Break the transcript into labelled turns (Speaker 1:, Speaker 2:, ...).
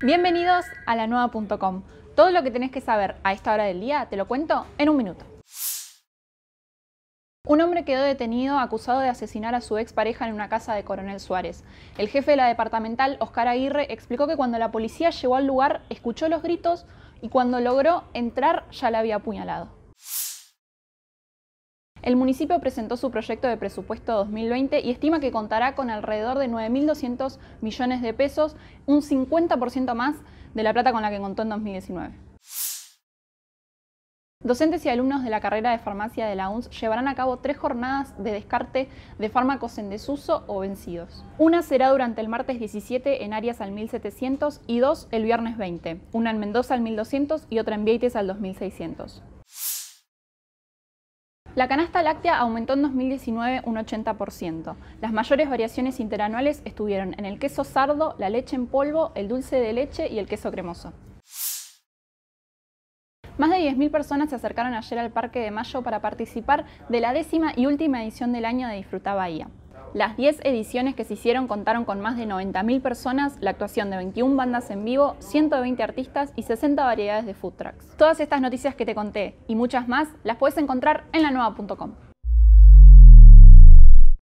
Speaker 1: Bienvenidos a la nueva.com. Todo lo que tenés que saber a esta hora del día te lo cuento en un minuto. Un hombre quedó detenido acusado de asesinar a su pareja en una casa de Coronel Suárez. El jefe de la departamental, Oscar Aguirre, explicó que cuando la policía llegó al lugar escuchó los gritos y cuando logró entrar ya la había apuñalado. El municipio presentó su proyecto de presupuesto 2020 y estima que contará con alrededor de 9.200 millones de pesos, un 50% más de la plata con la que contó en 2019. Docentes y alumnos de la carrera de farmacia de la UNS llevarán a cabo tres jornadas de descarte de fármacos en desuso o vencidos. Una será durante el martes 17 en Arias al 1700 y dos el viernes 20, una en Mendoza al 1200 y otra en Vieites al 2600. La canasta láctea aumentó en 2019 un 80%. Las mayores variaciones interanuales estuvieron en el queso sardo, la leche en polvo, el dulce de leche y el queso cremoso. Más de 10.000 personas se acercaron ayer al Parque de Mayo para participar de la décima y última edición del año de Disfruta Bahía. Las 10 ediciones que se hicieron contaron con más de 90.000 personas, la actuación de 21 bandas en vivo, 120 artistas y 60 variedades de food trucks. Todas estas noticias que te conté y muchas más las puedes encontrar en lanueva.com.